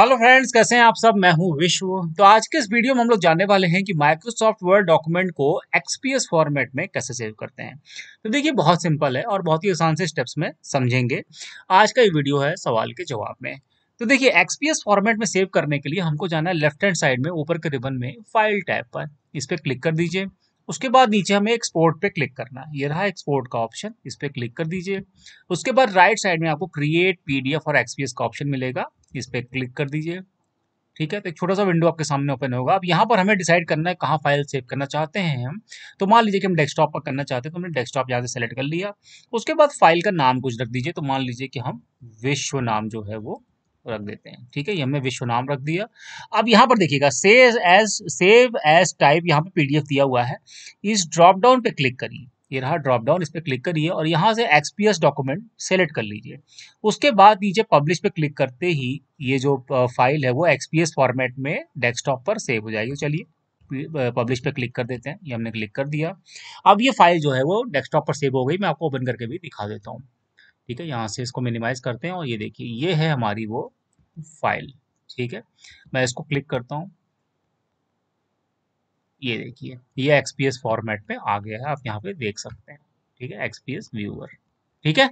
hello friends कैसे हैं आप सब मैं हूं विश्व तो आज के इस वीडियो में हम लोग जानने वाले हैं कि माइक्रोसॉफ्ट वर्ड डॉक्यूमेंट को एक्सपीएस फॉर्मेट में कैसे सेव करते हैं तो देखिए बहुत सिंपल है और बहुत ही आसान से स्टेप्स में समझेंगे आज का ये वीडियो है सवाल के जवाब में तो देखिए एक्सपीएस फॉर्मेट में सेव करने के लिए हमको जाना है लेफ्ट हैंड साइड में ऊपर के रिबन में फाइल टैप पर इस पर क्लिक कर दीजिए उसके बाद नीचे हमें एक्सपोर्ट पे क्लिक करना है ये रहा एक्सपोर्ट का ऑप्शन इस पर क्लिक कर दीजिए उसके बाद राइट साइड में आपको क्रिएट पीडीएफ और एक्सपीएस का ऑप्शन मिलेगा इस पर क्लिक कर दीजिए ठीक है तो एक छोटा सा विंडो आपके सामने ओपन होगा अब यहाँ पर हमें डिसाइड करना है कहाँ फाइल सेव करना चाहते हैं हम तो मान लीजिए कि हम डेस्कटॉप पर करना चाहते हैं तो हमने डेस्कटॉप यहाँ से सेलेक्ट कर लिया उसके बाद फाइल का नाम कुछ रख दीजिए तो मान लीजिए कि हम विश्व नाम जो है वो रख देते हैं ठीक है ये हमने विश्व नाम रख दिया अब यहाँ पर देखिएगा save as save as type यहाँ पर पीडीएफ दिया हुआ है इस ड्रॉप डाउन पे क्लिक करिए ये रहा ड्रॉप डाउन इस पर क्लिक करिए और यहाँ से एक्सपीएस डॉक्यूमेंट सेलेक्ट कर लीजिए उसके बाद नीचे पब्लिश पे क्लिक करते ही ये जो फाइल है वो एक्सपीएस फॉर्मेट में डेस्कटॉप पर सेव हो जाएगी चलिए पब्लिश पे क्लिक कर देते हैं ये हमने क्लिक कर दिया अब ये फाइल जो है वो डेस्कटॉप पर सेव हो गई मैं आपको ओपन करके भी दिखा देता हूँ ठीक है यहाँ से इसको मिनिमाइज़ करते हैं और ये देखिए ये है हमारी वो फाइल ठीक है मैं इसको क्लिक करता हूँ ये देखिए ये एक्सपीएस फॉर्मेट पे आ गया है आप यहाँ पे देख सकते हैं ठीक है एक्सपीएस व्यूअर ठीक है